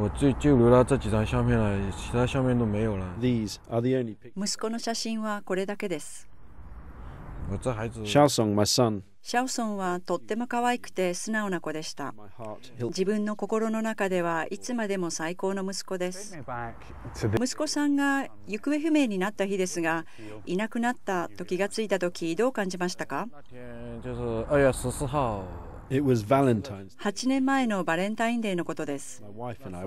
我就留这几张相片了，其他相片都没有了。These are the only pictures. 息子の写真はこれだけです。我这孩子。Xiaosong, my son. シャオソンはとっても可愛くて素直な子でした。自分の心の中ではいつまでも最高の息子です。息子さんが行方不明になった日ですが、いなくなったと気がついた時、どう感じましたか8年前のバレンタインデーのことです。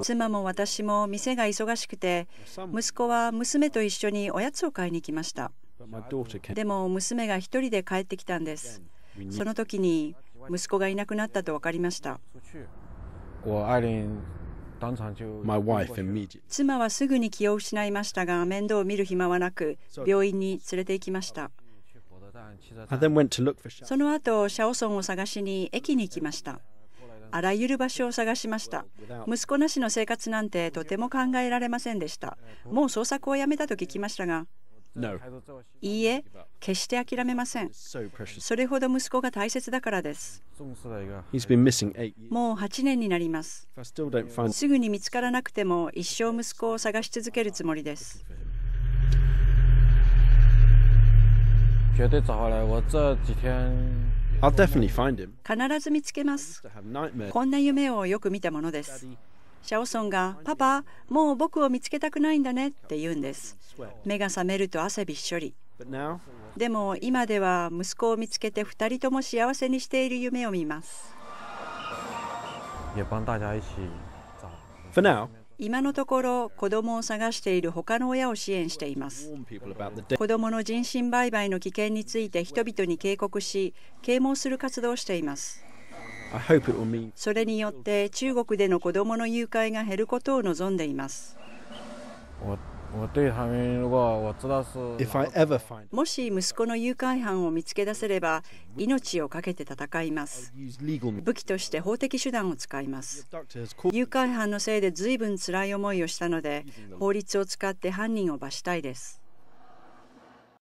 妻も私も店が忙しくて、息子は娘と一緒におやつを買いに来ました。でも娘が1人で帰ってきたんです。その時に息子がいなくなったと分かりました。妻はすぐに気を失いましたが面倒を見る暇はなく病院に連れて行きました。その後シャオソンを探しに駅に行きましたあらゆる場所を探しました息子なしの生活なんてとても考えられませんでしたもう捜索をやめたと聞きましたが No. いいえ、決して諦めません。それほど息子が大切だからです。もう8年になります。すぐに見つからなくても一生息子を探し続けるつもりです。绝对找必ず見つけます。こんな夢をよく見たものです。シャオソンが「パパもう僕を見つけたくないんだね」って言うんです目が覚めると汗びっしょりでも今では息子を見つけて2人とも幸せにしている夢を見ます今のところ子どもを探している他の親を支援しています子どもの人身売買の危険について人々に警告し啓蒙する活動をしていますそれによって中国での子どもの誘拐が減ることを望んでいますもし息子の誘拐犯を見つけ出せれば命を懸けて戦います武器として法的手段を使います誘拐犯のせいで随分辛い思いをしたので法律を使って犯人を罰したいです